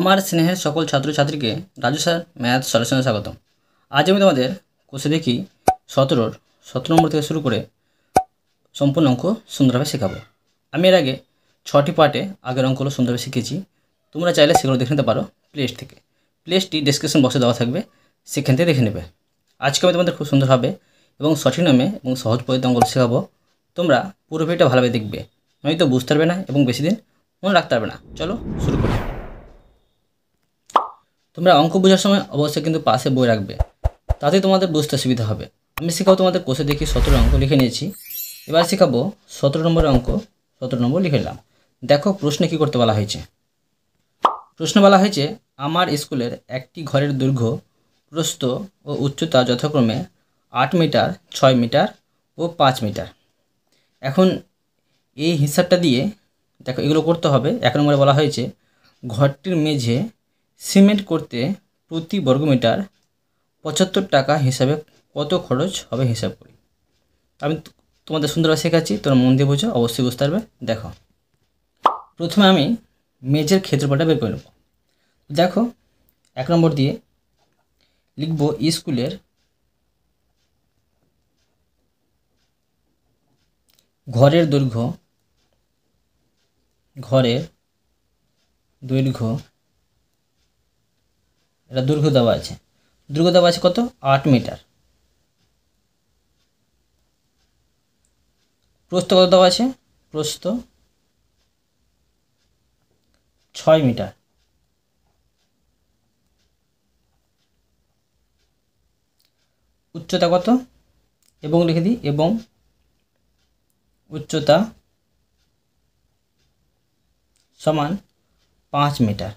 আমার স্নেহের সকল ছাত্রছাত্রীকে রাজু স্যার ম্যাথ সলিউশনে স্বাগত আজ আমি তোমাদের কোষে দেখি সতেরোর সতেরো নম্বর থেকে শুরু করে সম্পূর্ণ অঙ্ক সুন্দরভাবে শেখাবো আমি এর আগে ছটি পার্টে আগের অঙ্কগুলো সুন্দরভাবে শিখেছি তোমরা চাইলে সেগুলো দেখে নিতে পারো প্লেস্ট থেকে প্লেস্টটি ডিসক্রিপশন বক্সে দেওয়া থাকবে সেখান থেকে দেখে নেবে আজকে আমি তোমাদের খুব সুন্দর হবে এবং সঠিক নামে এবং সহজ পদ্ধতি অঙ্কগুলো শেখাবো তোমরা পুরো ভিডিওটা ভালোভাবে দেখবে নয়তো বুঝতে পারবে না এবং বেশি দিন মনে রাখতে পারবে না চলো শুরু করি তোমরা অঙ্ক বোঝার সময় অবশ্যই কিন্তু পাশে বই রাখবে তাতে তোমাদের বুঝতে সুবিধা হবে আমি শেখাবো তোমাদের কোষে দেখি সতেরো অঙ্ক লিখে নিয়েছি এবার শেখাবো সতেরো নম্বরের অঙ্ক সতেরো নম্বর লিখে নিলাম দেখো প্রশ্নে কি করতে বলা হয়েছে প্রশ্ন বলা হয়েছে আমার স্কুলের একটি ঘরের দৈর্ঘ্য প্রস্থ ও উচ্চতা যথাক্রমে আট মিটার ছয় মিটার ও পাঁচ মিটার এখন এই হিসাবটা দিয়ে দেখো এগুলো করতে হবে এক নম্বরে বলা হয়েছে ঘরটির মেঝে সিমেন্ট করতে প্রতি বর্গমিটার পঁচাত্তর টাকা হিসাবে কত খরচ হবে হিসাব করি আমি তোমাদের সুন্দরভাবে শেখাচ্ছি তোমার মন দিয়ে বোঝো অবশ্যই বুঝতে পারবে দেখো প্রথমে আমি মেজের ক্ষেত্রফলটা বের করে নেব দেখো এক নম্বর দিয়ে লিখব স্কুলের ঘরের দৈর্ঘ্য ঘরের দৈর্ঘ্য এটা দুর্ঘ দেওয়া আছে দুর্ঘ দেওয়া আছে কত আট মিটার প্রস্ত কত দেওয়া আছে প্রস্থ ছয় মিটার উচ্চতা কত এবং লিখে দিই এবং উচ্চতা সমান পাঁচ মিটার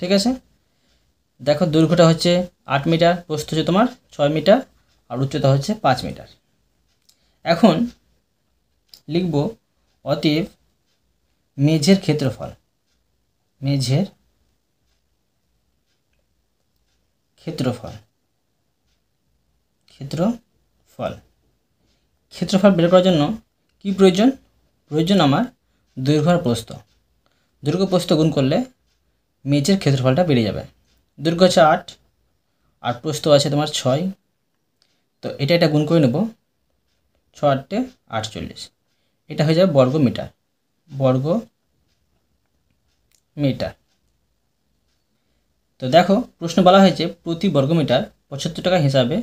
ঠিক আছে দেখো দৈর্ঘ্যটা হচ্ছে আট মিটার প্রস্থ হচ্ছে তোমার ছয় মিটার আর উচ্চতা হচ্ছে পাঁচ মিটার এখন লিখব অতএব মেঝের ক্ষেত্রফল মেঝের ক্ষেত্রফল ক্ষেত্রফল ক্ষেত্রফল বের করার জন্য কী প্রয়োজন প্রয়োজন আমার দৈর্ঘ্য আর প্রস্থ দৈর্ঘ্য প্রস্থ গুণ করলে মেজের ক্ষেত্রফলটা বেড়ে যাবে দৈর্ঘ্য হচ্ছে আট আর প্রস্থ আছে তোমার ছয় তো এটা এটা গুণ করে নেব ছ আটটে আটচল্লিশ এটা হয়ে যাবে বর্গ মিটার বর্গ মিটার তো দেখো প্রশ্ন বলা হয়েছে প্রতি বর্গ মিটার পঁচাত্তর টাকা হিসাবে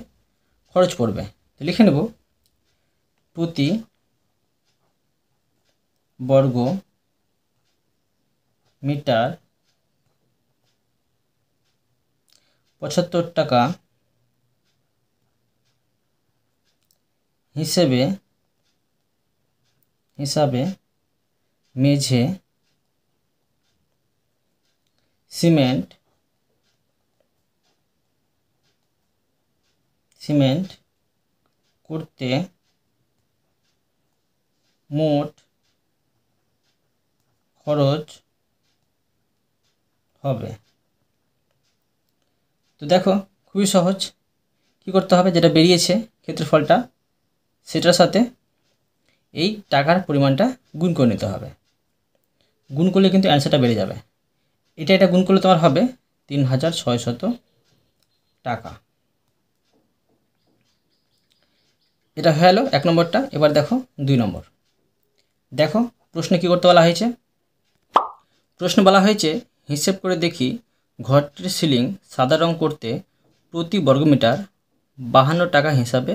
খরচ পড়বে তো লিখে নেব প্রতি বর্গ মিটার পঁচাত্তর টাকা হিসেবে হিসাবে মেঝে সিমেন্ট সিমেন্ট করতে মোট খরচ হবে তো দেখো খুবই সহজ কি করতে হবে যেটা বেরিয়েছে ক্ষেত্রফলটা সেটার সাথে এই টাকার পরিমাণটা গুণ করে নিতে হবে গুণ করলে কিন্তু অ্যান্সারটা বেড়ে যাবে এটা এটা গুণ করলে তোমার হবে তিন হাজার ছয়শত টাকা এটা হয়ে গেলো এক নম্বরটা এবার দেখো দুই নম্বর দেখো প্রশ্নে কী করতে বলা হয়েছে প্রশ্ন বলা হয়েছে হিসেব করে দেখি ঘরটির সিলিং সাদা রং করতে প্রতি বর্গমিটার বাহান্ন টাকা হিসাবে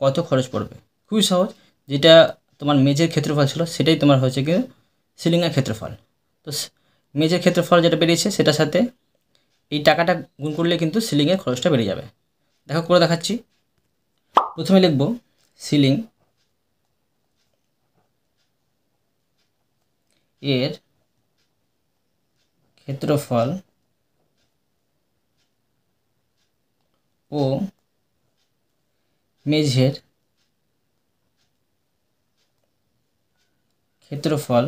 কত খরচ পড়বে খুবই সহজ যেটা তোমার মেঝের ক্ষেত্রফল ছিল সেটাই তোমার হয়েছে কি সিলিংয়ের ক্ষেত্রফল তো মেঝের ক্ষেত্রফল যেটা বেরিয়েছে সেটার সাথে এই টাকাটা গুণ করলে কিন্তু সিলিংয়ের খরচটা বেড়ে যাবে দেখো করে দেখাচ্ছি প্রথমে লিখব সিলিং এর ক্ষেত্রফল ও মেঝের ক্ষেত্রফল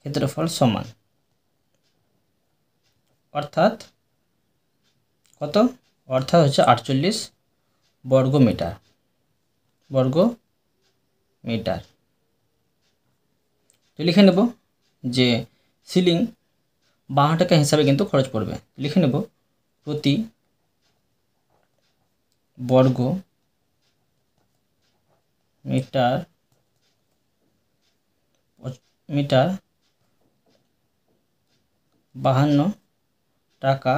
ক্ষেত্রফল সমান অর্থাৎ কত অর্থাৎ হচ্ছে আটচল্লিশ বর্গ মিটার বর্গ মিটার তো লিখে নেব যে সিলিং বাহান্ন টাকা হিসাবে কিন্তু খরচ পড়বে লিখে নেব প্রতি বর্গ মিটার মিটার বাহান্ন টাকা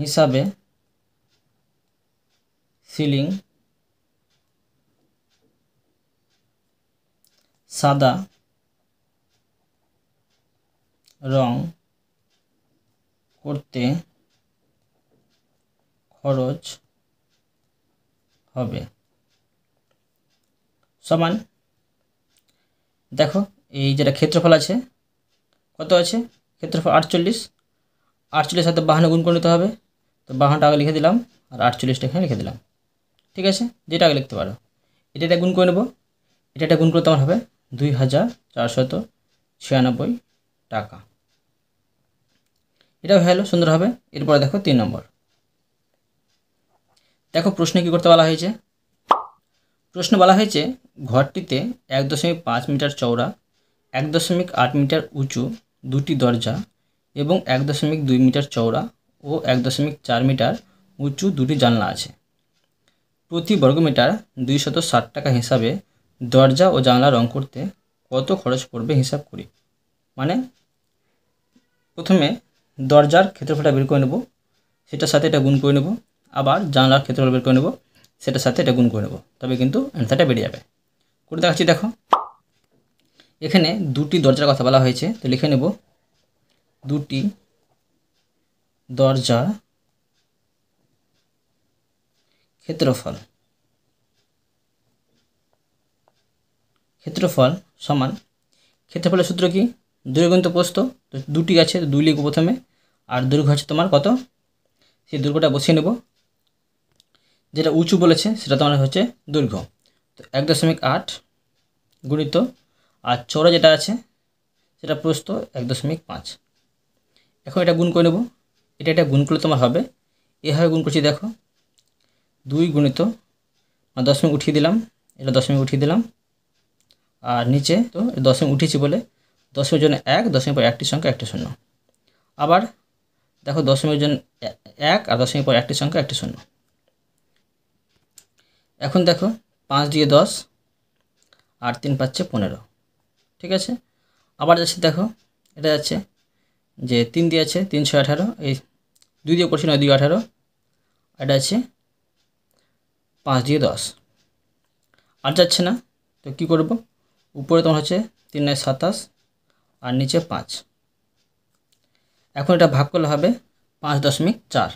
হিসাবে সিলিং সাদা রং করতে খরচ হবে সমান দেখো এই যেটা ক্ষেত্রফল আছে কত আছে ক্ষেত্রফল আটচল্লিশ আটচল্লিশ হাতে বাহানে গুণ করে নিতে হবে তো বাহানটা আগে লিখে দিলাম আর আটচল্লিশটা এখানে লিখে দিলাম ঠিক আছে যেটা আগে লিখতে পারো এটা গুণ করে নেবো এটা গুণ করে তোমার হবে দুই হাজার চারশত ছিয়ানব্বই টাকা এটাও ভ্যালু সুন্দর হবে এরপরে দেখো তিন নম্বর দেখো প্রশ্নে কী করতে বলা হয়েছে প্রশ্ন বলা হয়েছে ঘরটিতে এক দশমিক পাঁচ মিটার চওড়া এক দশমিক আট মিটার উঁচু দুটি দরজা এবং এক দশমিক দুই মিটার চওড়া ও এক দশমিক চার মিটার উঁচু দুটি জানলা আছে প্রতি বর্গমিটার দুইশত ষাট টাকা হিসাবে দরজা ও জানলা রং করতে কত খরচ পড়বে হিসাব করি মানে প্রথমে দরজার ক্ষেত্রফলটা বের করে নেব সেটার সাথে এটা গুণ করে নেব আবার জানলার ক্ষেত্রফল বের করে নেব সেটার সাথে এটা গুণ করে নেব তবে কিন্তু অ্যান্সারটা বেরিয়ে যাবে করে দেখাচ্ছি দেখো এখানে দুটি দরজার কথা বলা হয়েছে তো লিখে নেব দুটি দরজার ক্ষেত্রফল ক্ষেত্রফল সমান ক্ষেত্রফলের সূত্র কি দুই গুণিত প্রস্ত তো দুটি আছে দুই লিখব প্রথমে আর দুর্গ আছে তোমার কত সেই দুর্গটা বসিয়ে নেব যেটা উঁচু বলেছে সেটা তোমার হচ্ছে দুর্গ তো এক দশমিক আট গুণিত আর চড়া যেটা আছে সেটা প্রস্ত এক দশমিক পাঁচ এখন এটা গুণ করে নেব এটা এটা গুণ করলে তোমার হবে এভাবে গুণ করছি দেখো দুই গুণিত মানে দশমিক উঠিয়ে দিলাম এটা দশমিক উঠিয়ে দিলাম আর নিচে তো দশমিক উঠিয়েছি বলে দশমিক জন্য এক দশমিক পর একটি সংখ্যা একটি শূন্য আবার দেখো দশমীর জন্য এক আর দশমীর পর একটি সংখ্যা একটি শূন্য এখন দেখো পাঁচ দিয়ে দশ আর তিন পাচ্ছে পনেরো ঠিক আছে আবার যাচ্ছে দেখো এটা যাচ্ছে যে তিন দিয়ে আছে তিনশো আঠারো এই দুই দিয়ে করছি নয় দুই আঠারো এটা আছে পাঁচ দিয়ে দশ আর যাচ্ছে না তো কি করব উপরে তোমার হচ্ছে তিন নয় সাতাশ আর নিচে পাঁচ এখন এটা ভাগ করলে হবে পাঁচ দশমিক চার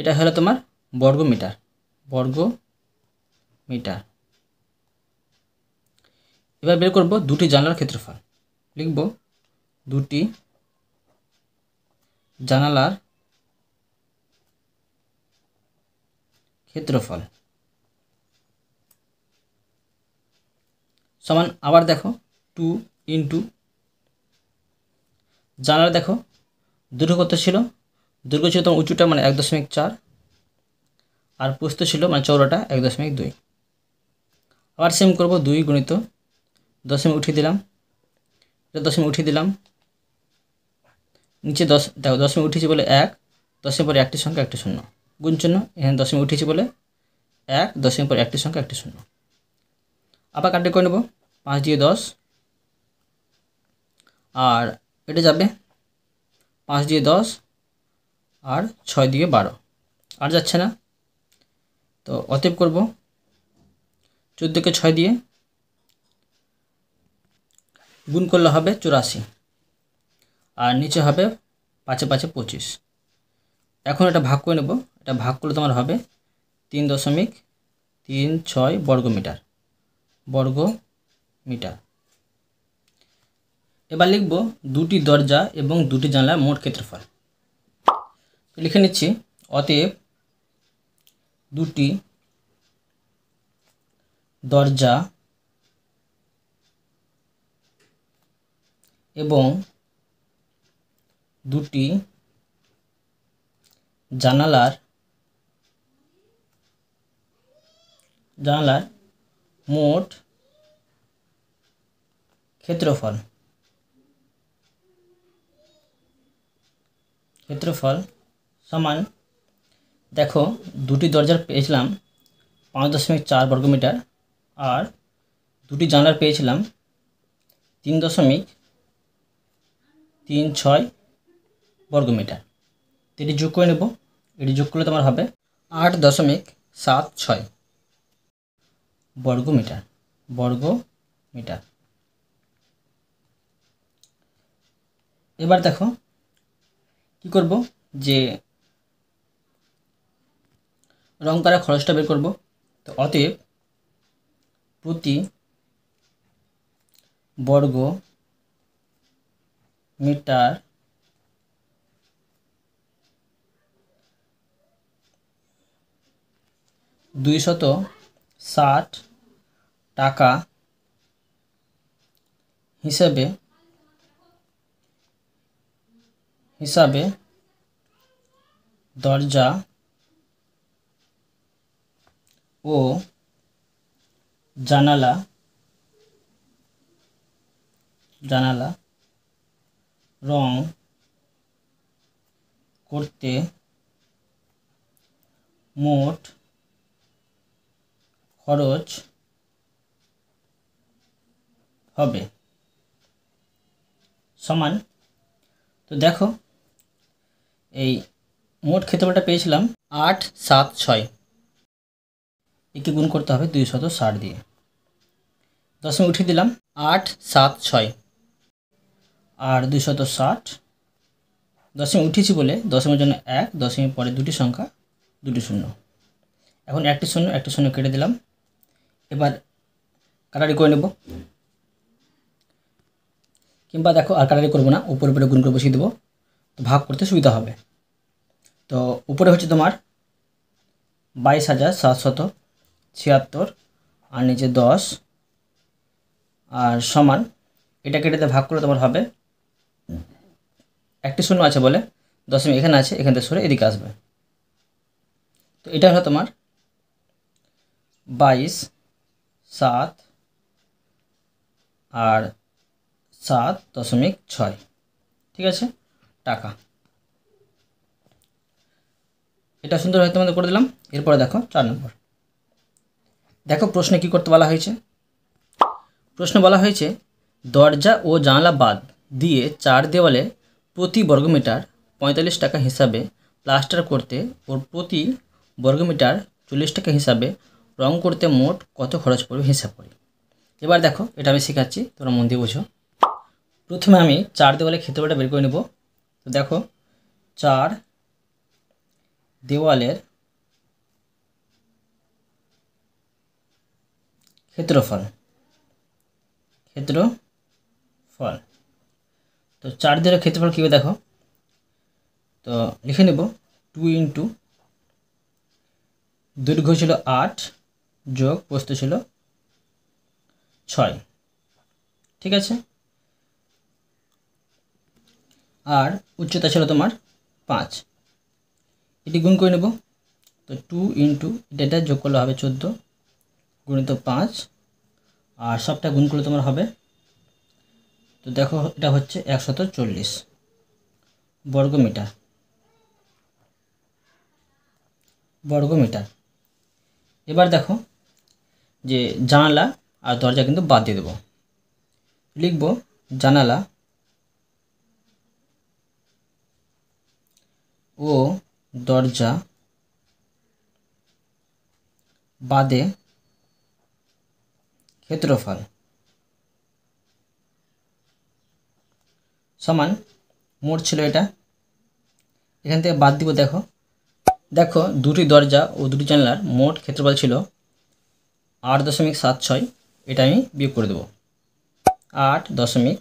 এটা হলো তোমার বর্গ মিটার বর্গ মিটার এবার বের করব দুটি জানালার ক্ষেত্রফল লিখব দুটি জানালার ক্ষেত্রফল সমান আবার দেখো টু ইন্টু জানালা দেখো দৈর্ঘ্য কত ছিল দৈর্ঘ্য ছিল তোমার উঁচুটা মানে এক দশমিক চার আর পুস্ত ছিল মানে চৌড়াটা এক দশমিক দুই আবার সেম করবো দুই গুণিত দশমিক উঠিয়ে দিলাম এটা দশমিক উঠিয়ে দিলাম নিচে দশ দেখো দশমিক উঠেছি বলে এক দশমিক পরে একটি সংখ্যা একটি শূন্য গুণ চিহ্ন এখানে দশমিক উঠেছি বলে এক দশমিক পরে একটি সংখ্যা একটি শূন্য আবার কাটে করে নেব পাঁচ দিয়ে দশ আর কেটে যাবে পাঁচ দিয়ে দশ আর ছয় দিয়ে বারো আর যাচ্ছে না তো অতএব করব চোদ্দোকে ছয় দিয়ে গুণ করলে হবে চুরাশি আর নিচে হবে পাঁচে পাঁচে পঁচিশ এখন এটা ভাগ করে নেব এটা ভাগ করলে তোমার হবে তিন দশমিক তিন ছয় বর্গ মিটার বর্গ মিটার এবার লিখব দুটি দরজা এবং দুটি জানলার মোট ক্ষেত্রফল লিখে নিচ্ছি অতএব দুটি দরজা এবং দুটি জানালার জানালার মোট ক্ষেত্রফল ক্ষেত্রফল সমান দেখো দুটি দরজার পেয়েছিলাম পাঁচ দশমিক চার বর্গমিটার আর দুটি জানলার পেয়েছিলাম তিন দশমিক তিন ছয় বর্গমিটার এটি যোগ করে নেব এটি যোগ করলে তোমার হবে আট দশমিক সাত ছয় বর্গমিটার বর্গমিটার এবার দেখো কি করব যে রং করা খরচটা বের করব তো অতএব প্রতি বর্গ মিটার দুইশত ষাট টাকা হিসেবে হিসাবে দরজা ও জানালা জানালা রং করতে মোট খরচ হবে সমান তো দেখো এই মোট ক্ষেত্রফলটা পেয়েছিলাম আট সাত ছয় একে গুণ করতে হবে দুই শত ষাট দিয়ে দশমিক উঠিয়ে দিলাম আট সাত ছয় আর দুই শত ষাট দশমিক উঠেছি বলে দশমের জন্য এক দশমিক পরে দুটি সংখ্যা দুটি শূন্য এখন একটি শূন্য একটি শূন্য কেটে দিলাম এবার কাটারি করে নেব কিংবা দেখো আর কাটারি করবো না উপর উপরে গুণ করে বসিয়ে দেবো ভাগ করতে সুবিধা হবে তো উপরে হচ্ছে তোমার বাইশ হাজার সাতশত ছিয়াত্তর আর নিচে দশ আর সমান এটা কেটেতে ভাগ করে তোমার হবে একটি শূন্য আছে বলে দশমিক এখানে আছে এখান থেকে সরে এদিকে আসবে তো এটা হলো তোমার বাইশ সাত আর সাত দশমিক ছয় ঠিক আছে টাকা এটা সুন্দরভাবে তোমাদের করে দিলাম এরপরে দেখো চার নম্বর দেখো প্রশ্নে কি করতে বলা হয়েছে প্রশ্ন বলা হয়েছে দরজা ও জানলা বাদ দিয়ে চার দেওয়ালে প্রতি বর্গমিটার পঁয়তাল্লিশ টাকা হিসাবে প্লাস্টার করতে ও প্রতি বর্গমিটার চল্লিশ টাকা হিসাবে রং করতে মোট কত খরচ পড়বে হিসাব করি এবার দেখো এটা আমি শেখাচ্ছি তোমরা মন দিয়ে বোঝো প্রথমে আমি চার দেওয়ালে ক্ষেত্রফলটা বের করে নেবো তো দেখো চার দেওয়ালের ক্ষেত্রফল ক্ষেত্রফল তো চার দেওয়ালের ক্ষেত্রফল কীভাবে দেখো তো লিখে নেব টু ইন্টু দৈর্ঘ্য ছিল আট যোগ প্রস্ত ছিল ছয় ঠিক আছে আর উচ্চতা ছিল তোমার পাঁচ এটি গুণ করে নেব তো টু ইন্টু এটা যোগ করলে হবে চোদ্দো গুণিত পাঁচ আর সবটা গুণ করলে তোমার হবে তো দেখো এটা হচ্ছে একশত চল্লিশ বর্গমিটার বর্গমিটার এবার দেখো যে জানালা আর দরজা কিন্তু বাদ দিয়ে দেবো লিখব জানালা ও দরজা বাদে ক্ষেত্রফল সমান মোট ছিল এটা এখান থেকে বাদ দিব দেখো দেখো দুটি দরজা ও দুটি জানলার মোট ক্ষেত্রফল ছিল আট দশমিক সাত ছয় এটা আমি বিয়োগ করে দেব আট দশমিক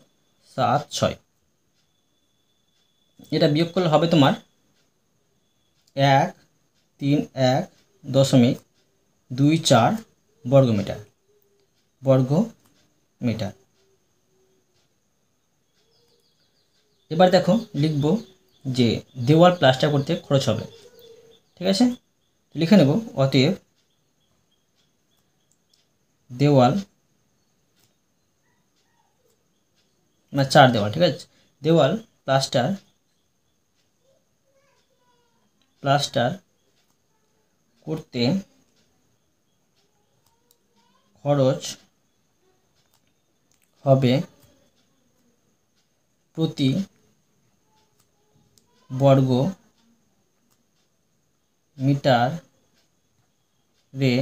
সাত ছয় এটা বিয়োগ করলে হবে তোমার এক তিন এক দশমিক দুই চার বর্গমিটার বর্গ মিটার এবার দেখো লিখব যে দেওয়াল প্লাস্টার করতে খরচ হবে ঠিক আছে লিখে নেব অতএব দেওয়াল না চার দেওয়াল ঠিক আছে দেওয়াল প্লাস্টার প্লাস্টার করতে খরচ হবে প্রতি বর্গ মিটার রে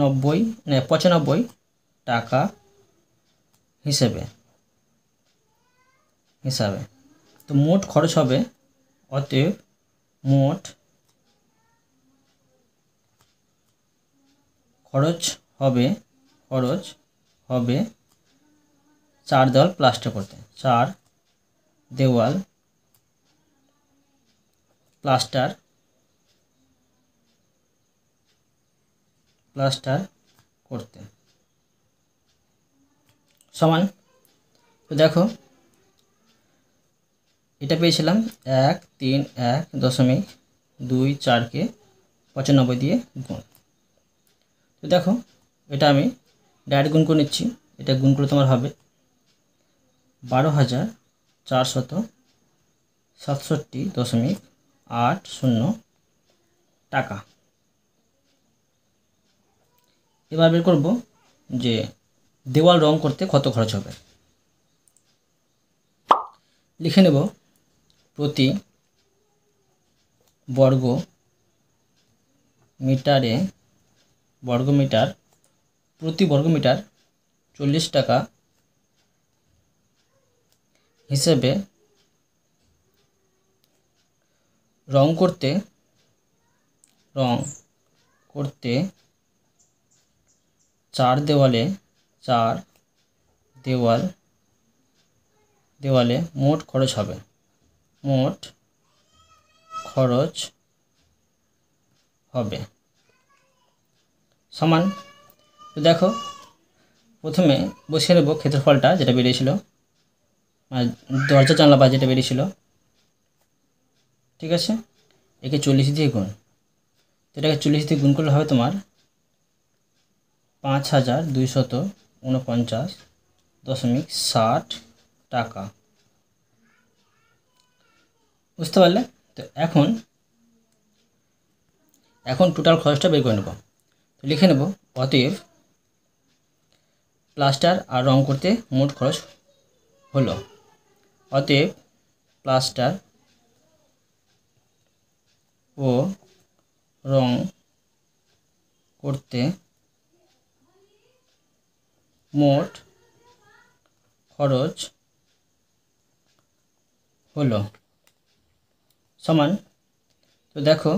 নব্বই মানে পঁচানব্বই টাকা হিসেবে হিসাবে তো মোট খরচ হবে অতএব মোট খরচ হবে খরচ হবে চার দল প্লাস্টার করতে চার দেওয়াল প্লাস্টার প্লাস্টার করতে সমান তো দেখো এটা পেয়েছিলাম এক তিন এক দশমিক দুই চারকে পঁচানব্বই দিয়ে গুণ তো দেখো এটা আমি ডাইরেক্ট গুণ করে নিচ্ছি এটা গুণ করে তোমার হবে বারো হাজার চারশত সাতষট্টি দশমিক আট শূন্য টাকা এবার বের করব যে দেওয়াল রং করতে কত খরচ হবে লিখে নেব প্রতি বর্গ মিটারে বর্গমিটার প্রতি বর্গমিটার চল্লিশ টাকা হিসেবে রং করতে রং করতে চার দেওয়ালে চার দেওয়াল দেওয়ালে মোট খরচ হবে মোট খরচ হবে সমান তো দেখো প্রথমে বসিয়ে নেব ক্ষেত্রফলটা যেটা বেরিয়েছিল মানে দরজা জানলা বা যেটা বেরিয়েছিল ঠিক আছে একে চল্লিশ দিয়ে গুণ তো এটাকে চল্লিশ দিয়ে গুণ করলে হবে তোমার পাঁচ হাজার দুইশত ঊনপঞ্চাশ দশমিক ষাট টাকা বুঝতে পারলে তো এখন এখন টোটাল খরচটা বের করে নেব তো লিখে নেব অতএব প্লাস্টার আর রং করতে মোট খরচ হলো অতএব প্লাস্টার ও রং করতে মোট খরচ হলো সমান তো দেখো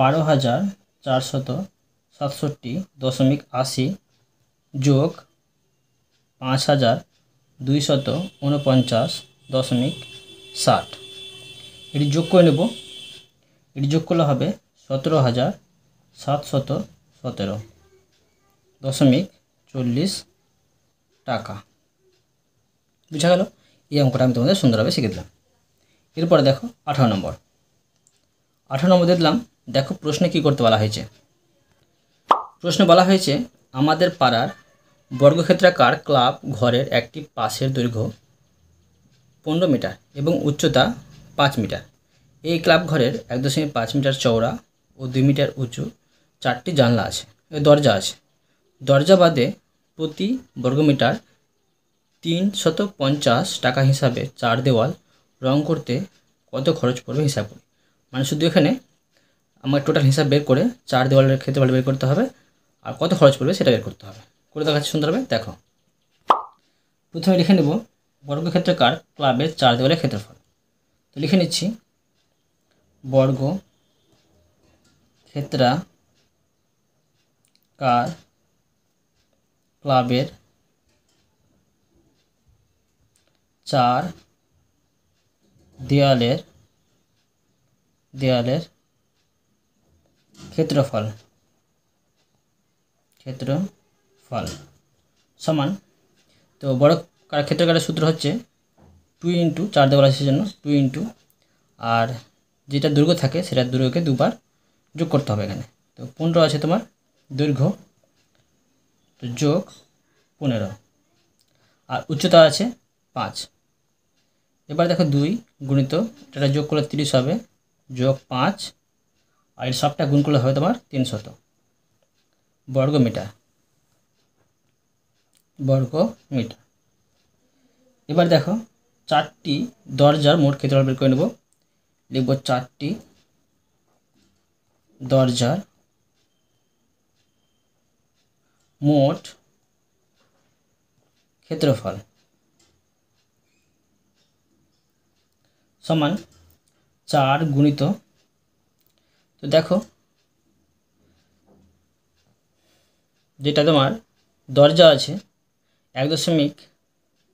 বারো হাজার চারশত সাতষট্টি দশমিক আশি যোগ পাঁচ হাজার দুইশত উনপঞ্চাশ দশমিক ষাট এটি যোগ করে নেব এটি যোগ করলে হবে সতেরো হাজার সাতশত সতেরো দশমিক চল্লিশ টাকা বুঝা গেল এই অঙ্কটা আমি তোমাদের সুন্দরভাবে শিখে দিলাম এরপরে দেখো আঠারো নম্বর আঠারো নম্বর দেখলাম দেখো প্রশ্নে কি করতে বলা হয়েছে প্রশ্নে বলা হয়েছে আমাদের পাড়ার বর্গক্ষেত্রাকার ক্লাব ঘরের একটি পাশের দৈর্ঘ্য পনেরো মিটার এবং উচ্চতা পাঁচ মিটার এই ক্লাব ঘরের এক দশমিক পাঁচ মিটার চওড়া ও দুই মিটার উঁচু চারটি জানলা আছে দরজা আছে দরজা বাদে প্রতি বর্গমিটার তিন শত পঞ্চাশ টাকা হিসাবে চার দেওয়াল রং করতে কত খরচ পড়বে হিসাব করে মানে শুধু এখানে আমার টোটাল হিসাব বের করে চার দেওয়ালের ক্ষেত্রফল বের করতে হবে আর কত খরচ পড়বে সেটা বের করতে হবে করে দেখাচ্ছি সুন্দরভাবে দেখো প্রথমে লিখে নেব বর্গক্ষেত্রকার ক্লাবের চার দেওয়ালের ক্ষেত্রফল তো লিখে নিচ্ছি বর্গ কার ক্লাবের চার দেয়ালের দেয়ালের ক্ষেত্রফল ক্ষেত্রফল সমান তো বড় ক্ষেত্রকারের সূত্র হচ্ছে টু ইন্টু চার দেওয়াল আছে জন্য টু ইন্টু আর যেটা দুর্ঘ থাকে সেটা দুর্ঘকে দুবার যোগ করতে হবে এখানে তো পনেরো আছে তোমার দৈর্ঘ্য তো যোগ পনেরো আর উচ্চতা আছে পাঁচ এবার দেখো দুই গুণিত এটা যোগ করলে তিরিশ হবে যোগ পাঁচ আর এর সবটা গুণ করলে হবে তোমার তিনশত বর্গ বর্গমিটার বর্গ এবার দেখো চারটি দরজার মোট ক্ষেত্রফল বের করে নেব লিখব চারটি দরজার মোট ক্ষেত্রফল সমান চার গুণিত তো দেখো যেটা তোমার দরজা আছে এক দশমিক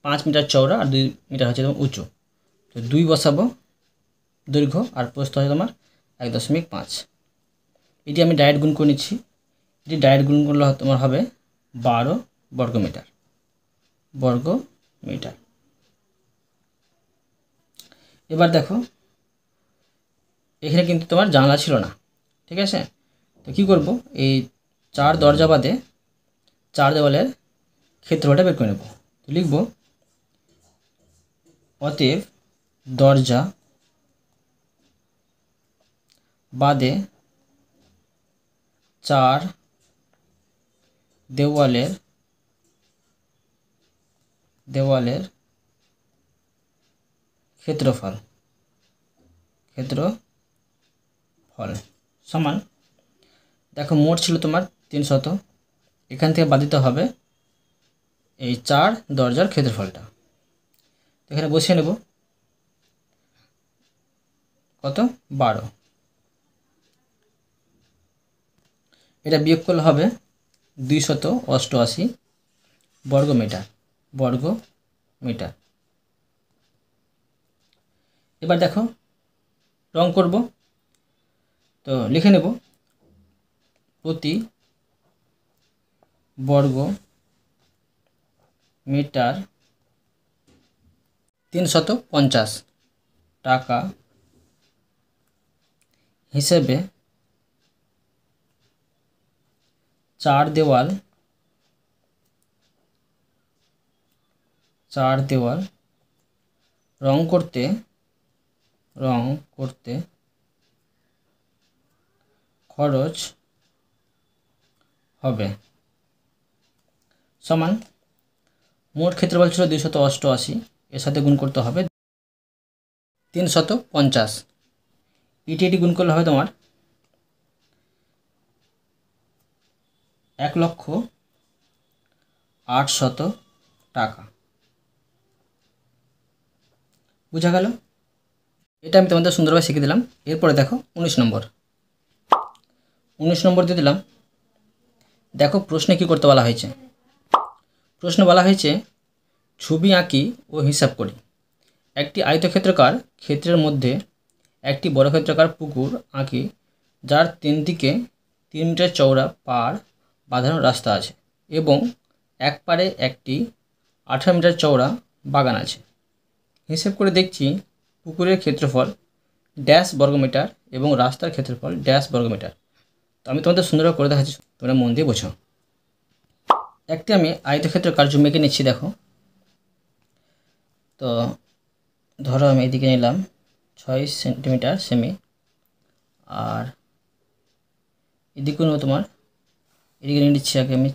পাঁচ মিটার চওড়া আর দুই মিটার হচ্ছে তোমার উঁচু তো দুই বসাবো দৈর্ঘ্য আর প্রস্থ হয় তোমার এক দশমিক পাঁচ এটি আমি ডায়েট গুণ করে নিচ্ছি এটি ডায়েট গুণ করলে তোমার হবে বারো বর্গ মিটার বর্গ মিটার এবার দেখো এখানে কিন্তু তোমার জানলা ছিল না ঠিক আছে তো কী করব এই চার দরজা বাদে চার দেওয়ালের ক্ষেত্রটা বের করে নেব তো লিখব অতএব দরজা বাদে চার দেওয়ালের দেওয়ালের ক্ষেত্রফল ক্ষেত্রফল সমান দেখো মোট ছিল তোমার তিনশত এখান থেকে বাদ দিতে হবে এই চার দরজার ক্ষেত্রফলটা এখানে বসিয়ে নেব কত বারো এটা বিয়োগ করলে হবে দুইশত অষ্টআশি বর্গ মিটার বর্গ মিটার এবার দেখো রং করব তো লিখে নেব প্রতি বর্গ মিটার তিনশত পঞ্চাশ টাকা হিসেবে চার দেওয়াল চার দেওয়াল রং করতে রং করতে খরচ হবে সমান মোট ক্ষেত্রফল ছিল দুইশত অষ্টআশি এর সাথে গুণ করতে হবে তিনশত পঞ্চাশ ইটি e এটি গুণ করলে হবে তোমার এক লক্ষ আটশত টাকা বোঝা গেল এটা আমি তোমাদের সুন্দরভাবে শিখে দিলাম এরপরে দেখো উনিশ নম্বর উনিশ নম্বর দিয়ে দিলাম দেখো প্রশ্নে কি করতে বলা হয়েছে প্রশ্ন বলা হয়েছে ছবি আঁকি ও হিসাব করি একটি আয়তক্ষেত্রকার ক্ষেত্রের মধ্যে একটি ক্ষেত্রকার পুকুর আঁকি যার তিন দিকে তিন মিটার চওড়া পাড় বাঁধানো রাস্তা আছে এবং এক পারে একটি আঠারো মিটার চওড়া বাগান আছে হিসেব করে দেখছি পুকুরের ক্ষেত্রফল ড্যাশ বর্গমিটার এবং রাস্তার ক্ষেত্রফল ড্যাশ বর্গমিটার তো আমি তোমাদের সুন্দর করে দেখাচ্ছি তোমরা মন দিয়ে বোঝো একটি আমি আয়তক্ষেত্র কার্য মেকে নিচ্ছি দেখো তো ধরো আমি এদিকে নিলাম ছয় সেন্টিমিটার সেমি আর এদিকে নেব তোমার এদিকে নিয়ে নিচ্ছি আগে আমি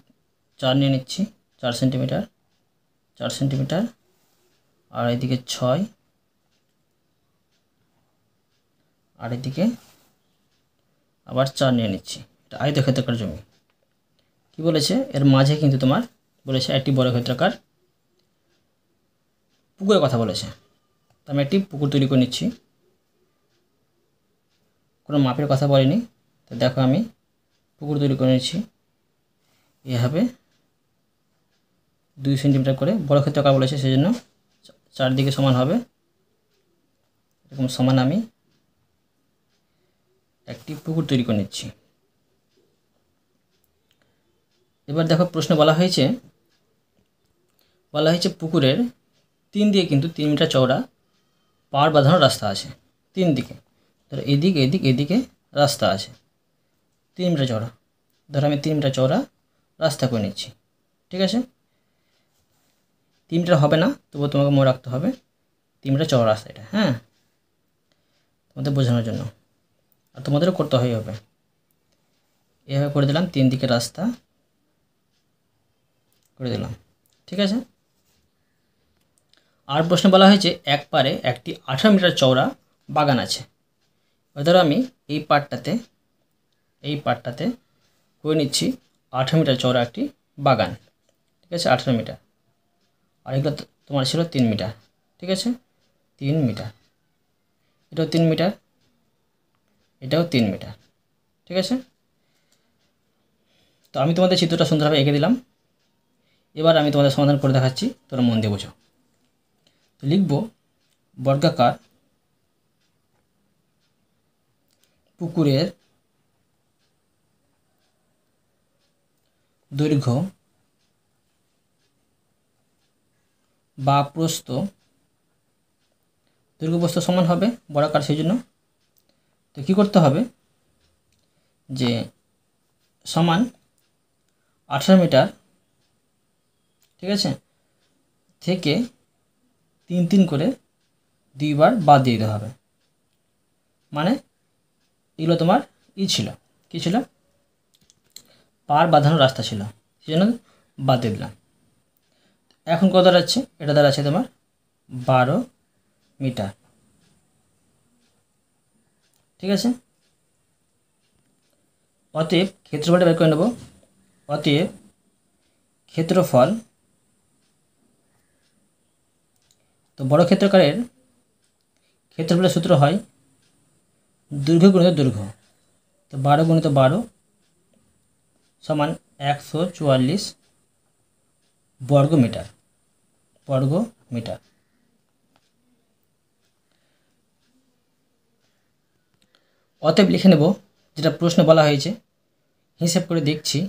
চার নিয়ে নিচ্ছি চার সেন্টিমিটার চার সেন্টিমিটার আর এদিকে ছয় আর এদিকে আবার চার নিয়ে নিচ্ছি এটা আয়তক্ষেত্রাকার জমি কি বলেছে এর মাঝে কিন্তু তোমার বলেছে একটি বড় ক্ষেত্রাকার পুকুরের কথা বলেছে তো আমি একটি পুকুর তৈরি করে নিচ্ছি কোনো মাপের কথা বলিনি তো দেখো আমি পুকুর তৈরি করে নিচ্ছি এভাবে দুই সেন্টিমিটার করে বড় ক্ষেত্রাকার বলেছে সেজন্য চারদিকে সমান হবে এরকম সমান আমি একটি পুকুর তৈরি করে নিচ্ছি এবার দেখো প্রশ্ন বলা হয়েছে বলা হয়েছে পুকুরের তিন দিকে কিন্তু তিন মিটার চওড়া পাড় বাঁধানো রাস্তা আছে তিন দিকে ধরো এদিক এদিক এদিকে রাস্তা আছে তিন মিটার চওড়া ধরো আমি তিন মিটার চওড়া রাস্তা করে নিচ্ছি ঠিক আছে তিন মিটার হবে না তবুও তোমাকে মনে রাখতে হবে তিন মিটার চওড়া রাস্তা এটা হ্যাঁ তোমাদের বোঝানোর জন্য আর তোমাদেরও করতে হয় হবে এভাবে করে দিলাম তিন দিকে রাস্তা করে দিলাম ঠিক আছে আর প্রশ্নে বলা হয়েছে এক পারে একটি আঠারো মিটার চওড়া বাগান আছে ধরো আমি এই পার্টটাতে এই পার্টটাতে করে নিচ্ছি আঠারো মিটার চওড়া একটি বাগান ঠিক আছে আঠারো মিটার আর এগুলো তোমার ছিল তিন মিটার ঠিক আছে তিন মিটার এটাও তিন মিটার এটাও তিন মিটার ঠিক আছে তো আমি তোমাদের চিত্রটা সুন্দরভাবে এঁকে দিলাম এবার আমি তোমাদের সমাধান করে দেখাচ্ছি তোমরা মন দিয়ে বোঝো তো লিখব বর্গাকার পুকুরের দৈর্ঘ্য বা প্রস্থ দৈর্ঘ্য প্রস্থ সমান হবে বর্গাকার সেই জন্য তো কী করতে হবে যে সমান আঠারো মিটার ঠিক আছে থেকে তিন তিন করে দুইবার বাদ দিয়ে দিতে হবে মানে এগুলো তোমার ই ছিল কী ছিল পার বাঁধানোর রাস্তা ছিল সেই জন্য বাদ দিয়ে দিলাম এখন কত দাঁড়াচ্ছে এটা দাঁড়াচ্ছে তোমার বারো মিটার ঠিক আছে অতএব ক্ষেত্রফলটা বের করে নেব অতএব ক্ষেত্রফল তো বড় ক্ষেত্রকারের ক্ষেত্রফলের সূত্র হয় দৈর্ঘ্য গুণিত দৈর্ঘ্য তো বারো গুণিত বারো সমান একশো চুয়াল্লিশ বর্গ মিটার বর্গ মিটার অতএব লিখে নেব যেটা প্রশ্ন বলা হয়েছে হিসেব করে দেখছি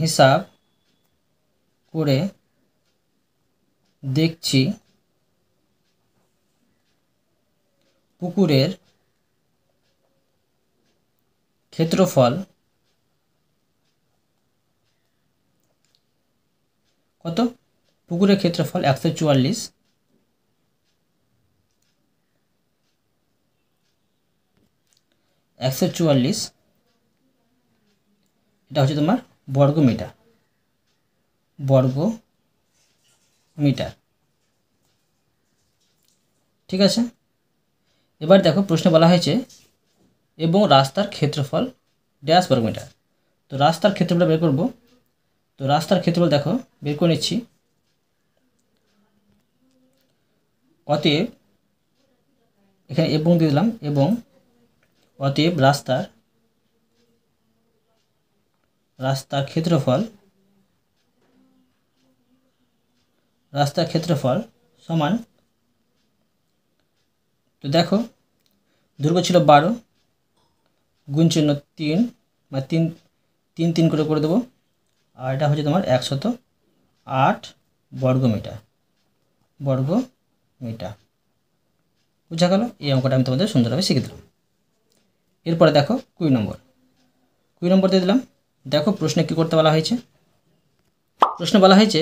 হিসাব করে দেখছি পুকুরের ক্ষেত্রফল কত পুকুরের ক্ষেত্রফল একশো চুয়াল্লিশ একশো চুয়াল্লিশ এটা হচ্ছে তোমার বর্গ মিটার বর্গ মিটার ঠিক আছে এবার দেখো প্রশ্নে বলা হয়েছে এবং রাস্তার ক্ষেত্রফল ড্যাশ বর্গ মিটার তো রাস্তার ক্ষেত্রফলটা বের করব তো রাস্তার ক্ষেত্রফল দেখো বের করে নিচ্ছি অতএব এখানে এবং দিয়ে দিলাম এবং অতএব রাস্তার রাস্তার ক্ষেত্রফল রাস্তার ক্ষেত্রফল সমান তো দেখো দুর্গ ছিল বারো গুণ চিহ্ন তিন বা মানে তিন তিন তিন করে করে দেবো আর এটা হচ্ছে তোমার একশত আট বর্গ মিটার বর্গ মিটার বুঝা গেল এই অঙ্কটা আমি তোমাদের সুন্দরভাবে শিখে দিলাম এরপরে দেখো কুড়ি নম্বর কুড়ি নম্বর দিয়ে দিলাম দেখো প্রশ্নে কী করতে বলা হয়েছে প্রশ্ন বলা হয়েছে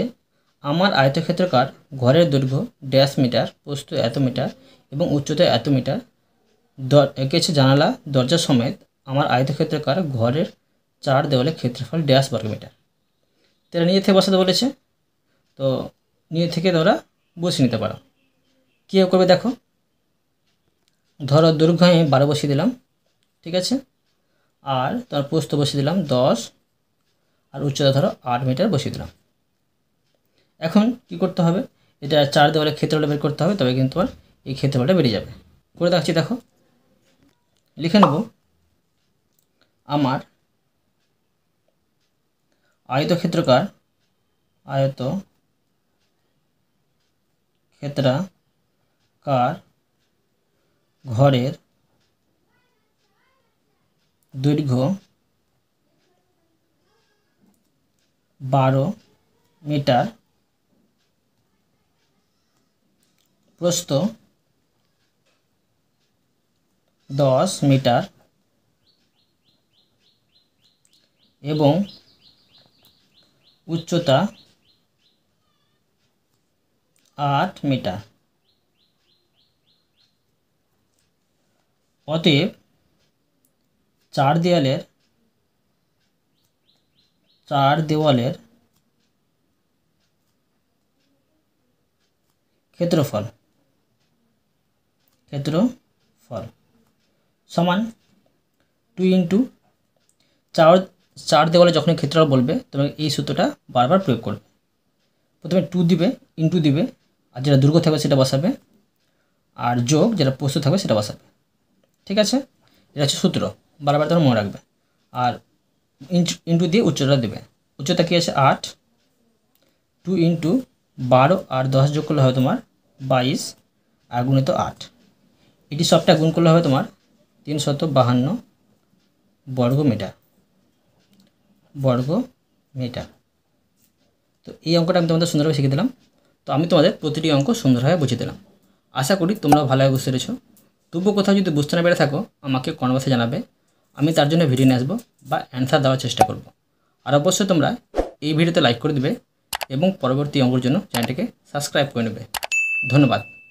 আমার আয়তক্ষেত্রকার ঘরের দৈর্ঘ্য ড্যাশ মিটার পোস্ত এত মিটার এবং উচ্চতা এত মিটার দর কিছু জানালা দরজা সমেত আমার আয়তক্ষেত্রকার ঘরের চার দেওয়ালে ক্ষেত্রফল ড্যাশ মিটার তারা নিয়ে থেকে বসাতে বলেছে তো নিয়ে থেকে তোরা বসে নিতে পারো কী করবে দেখো ধরো দৈর্ঘ্য আমি বারো বসিয়ে দিলাম ঠিক আছে আর তোমার পোস্ত বসিয়ে দিলাম দশ আর উচ্চতা ধরো আট মিটার বসিয়ে দিলাম এখন কি করতে হবে এটা চার দেওয়ালে ক্ষেত্রফলটা বের করতে হবে তবে কিন্তু তোমার এই ক্ষেত্রফলটা বেড়ে যাবে করে রাখছি দেখো লিখে নেব আমার আয়তক্ষেত্রকার আয়ত ক্ষেত্রাকার ঘরের দৈর্ঘ্য বারো মিটার প্রস্থ দশ মিটার এবং উচ্চতা আট মিটার অতএব চার দেওয়ালের চার দেওয়ালের ক্ষেত্রফল ক্ষেত্রফল সমান টু ইন্টু চার চার দেওয়ালে যখন ক্ষেত্রফল বলবে তবে এই সূত্রটা বারবার প্রয়োগ করবে প্রথমে টু দিবে ইন্টু দিবে আর যেটা দুর্গ থাকবে সেটা বসাবে আর যোগ যেটা প্রস্তুত থাকবে সেটা বসাবে ঠিক আছে এটা হচ্ছে সূত্র বারবার তোমরা মনে রাখবে আর ইন্টু দিয়ে উচ্চতা দেবে উচ্চতা কী আছে আট টু ইন্টু বারো আর দশ যোগ করলে হবে তোমার বাইশ আর গুণিত আট এটি সবটা গুণ করলে হবে তোমার তিনশত বাহান্ন বর্গ মিটার বর্গ মিটার তো এই অঙ্কটা আমি তোমাদের সুন্দরভাবে শিখে দিলাম তো আমি তোমাদের প্রতিটি অঙ্ক সুন্দরভাবে বুঝিয়ে দিলাম আশা করি তোমরা ভালোভাবে বুঝতে পেরেছো তবুও কোথাও যদি বুঝতে না পেরে থাকো আমাকে কনভার্সে জানাবে আমি তার জন্য ভিডিও নিয়ে আসবো বা অ্যান্সার দেওয়ার চেষ্টা করব আর অবশ্যই তোমরা এই ভিডিওতে লাইক করে দেবে এবং পরবর্তী অঙ্গর জন্য চ্যানেলটিকে সাবস্ক্রাইব করে নেবে ধন্যবাদ